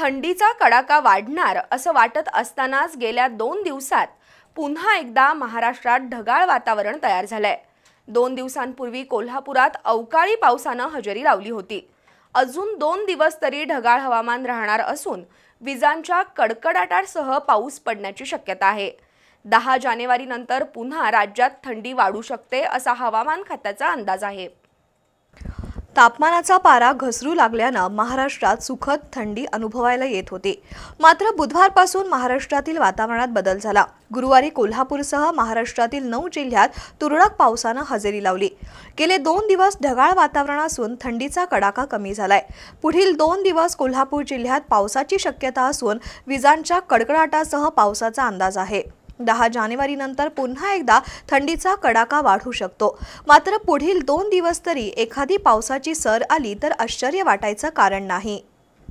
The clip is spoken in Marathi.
थंडीचा कडाका वाढणार असं वाटत असतानाच गेल्या दोन दिवसात पुन्हा एकदा महाराष्ट्रात ढगाळ वातावरण तयार झालंय दोन दिवसांपूर्वी कोल्हापुरात अवकाळी पावसानं हजेरी लावली होती अजून दोन दिवस तरी ढगाळ हवामान राहणार असून विजांच्या कडकडाटासह पाऊस पडण्याची शक्यता आहे दहा जानेवारीनंतर पुन्हा राज्यात थंडी वाढू शकते असा हवामान खात्याचा अंदाज आहे तापमानाचा पारा घसरू लागल्यानं महाराष्ट्रात सुखद थंडी अनुभवायला येत होती मात्र बुधवारपासून महाराष्ट्रातील वातावरणात बदल झाला गुरुवारी कोल्हापूरसह महाराष्ट्रातील नऊ जिल्ह्यात तुरळक पावसानं हजेरी लावली गेले दोन दिवस ढगाळ वातावरण असून थंडीचा कडाका कमी झालाय पुढील दोन दिवस कोल्हापूर जिल्ह्यात पावसाची शक्यता असून विजांच्या कडकडाटासह पावसाचा अंदाज आहे दहा जानेवारीनंतर पुन्हा एकदा थंडीचा कडाका वाढू शकतो मात्र पुढील दोन दिवस तरी एखादी पावसाची सर आली तर आश्चर्य वाटायचं कारण नाही